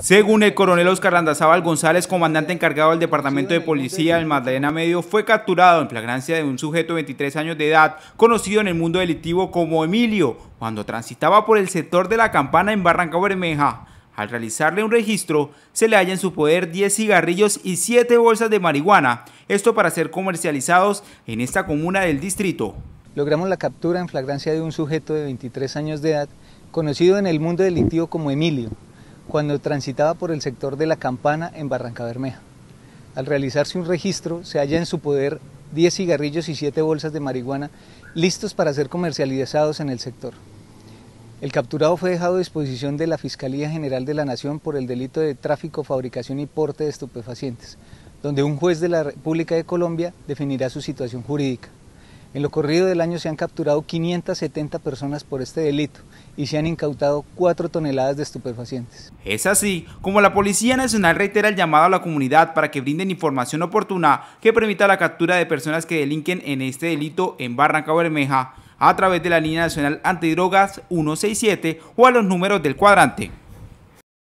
Según el coronel Oscar Landazábal González, comandante encargado del Departamento de Policía del Magdalena Medio, fue capturado en flagrancia de un sujeto de 23 años de edad, conocido en el mundo delictivo como Emilio, cuando transitaba por el sector de la campana en Barranca Bermeja. Al realizarle un registro, se le halla en su poder 10 cigarrillos y 7 bolsas de marihuana, esto para ser comercializados en esta comuna del distrito. Logramos la captura en flagrancia de un sujeto de 23 años de edad, conocido en el mundo delictivo como Emilio, cuando transitaba por el sector de La Campana en Barranca Bermeja. Al realizarse un registro, se halla en su poder 10 cigarrillos y 7 bolsas de marihuana listos para ser comercializados en el sector. El capturado fue dejado a disposición de la Fiscalía General de la Nación por el delito de tráfico, fabricación y porte de estupefacientes, donde un juez de la República de Colombia definirá su situación jurídica. En lo corrido del año se han capturado 570 personas por este delito y se han incautado 4 toneladas de estupefacientes. Es así como la Policía Nacional reitera el llamado a la comunidad para que brinden información oportuna que permita la captura de personas que delinquen en este delito en Barranca Bermeja a través de la línea nacional antidrogas 167 o a los números del cuadrante.